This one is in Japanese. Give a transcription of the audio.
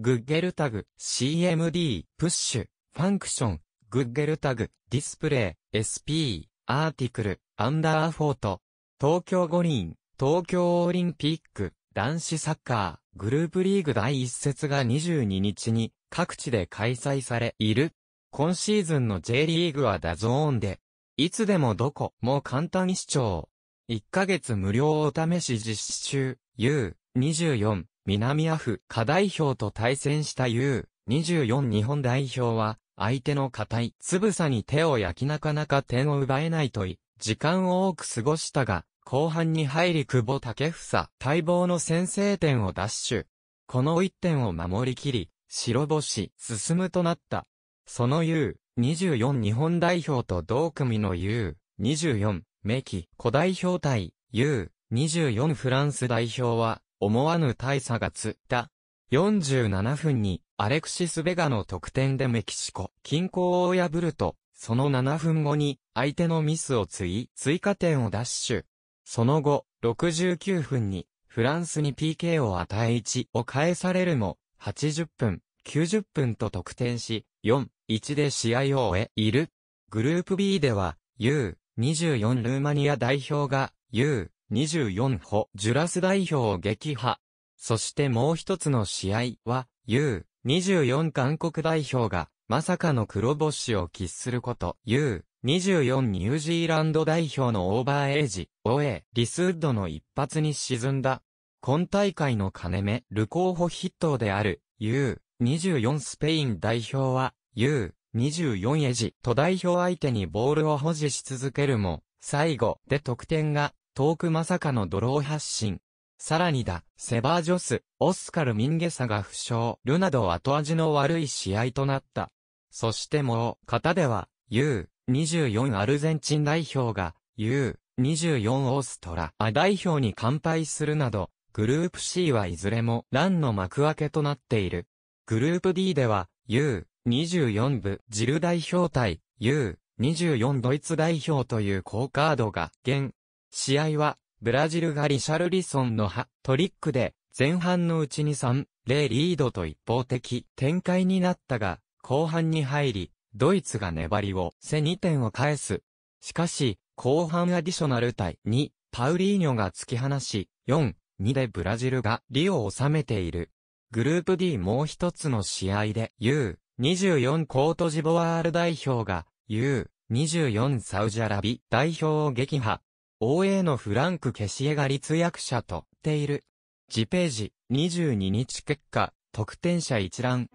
グッゲルタグ、CMD、プッシュ、ファンクション、グッゲルタグ、ディスプレイ、SP、アーティクル、アンダーフォート、東京五輪、東京オリンピック、男子サッカー、グループリーグ第一節が22日に各地で開催されいる。今シーズンの J リーグはダゾーンで、いつでもどこも簡単視聴。1ヶ月無料お試し実施中、U24 南アフカ代表と対戦した U24 日本代表は、相手の固いつぶさに手を焼きなかなか点を奪えないとい、時間を多く過ごしたが、後半に入り久保竹房、待望の先制点を奪取。この1点を守りきり、白星、進むとなった。その U24 日本代表と同組の U24 メキ、古代表対 U24 フランス代表は、思わぬ大差がつった。47分にアレクシス・ベガの得点でメキシコ均衡を破ると、その7分後に相手のミスをつい追加点をダッシュ。その後、69分にフランスに PK を与え1を返されるも、80分、90分と得点し、4、1で試合を終え、いる。グループ B では、U、24ルーマニア代表が、U、24歩、ジュラス代表を撃破。そしてもう一つの試合は、U24 韓国代表が、まさかの黒星を喫すること、U24 ニュージーランド代表のオーバーエイジ、OA、リスウッドの一発に沈んだ。今大会の金目、ル候補筆頭である、U24 スペイン代表は、U24 エジと代表相手にボールを保持し続けるも、最後で得点がトークまさかのドロー発進。さらにだ、セバージョス、オスカル・ミンゲサが負傷、ルなど後味の悪い試合となった。そしてもう、型では、U24 アルゼンチン代表が、U24 オーストラア代表に完敗するなど、グループ C はいずれも乱の幕開けとなっている。グループ D では、U24 部、ジル代表対、U24 ドイツ代表という高カードが、現、試合は、ブラジルがリシャルリソンのトリックで、前半のうちに3、0リードと一方的展開になったが、後半に入り、ドイツが粘りを背2点を返す。しかし、後半アディショナル対2、パウリーニョが突き放し、4、2でブラジルがリを収めている。グループ D もう一つの試合で U24 コートジボワール代表が U24 サウジアラビ代表を撃破。OA のフランク・ケシエが立役者とっている。次ページ、22日結果、得点者一覧。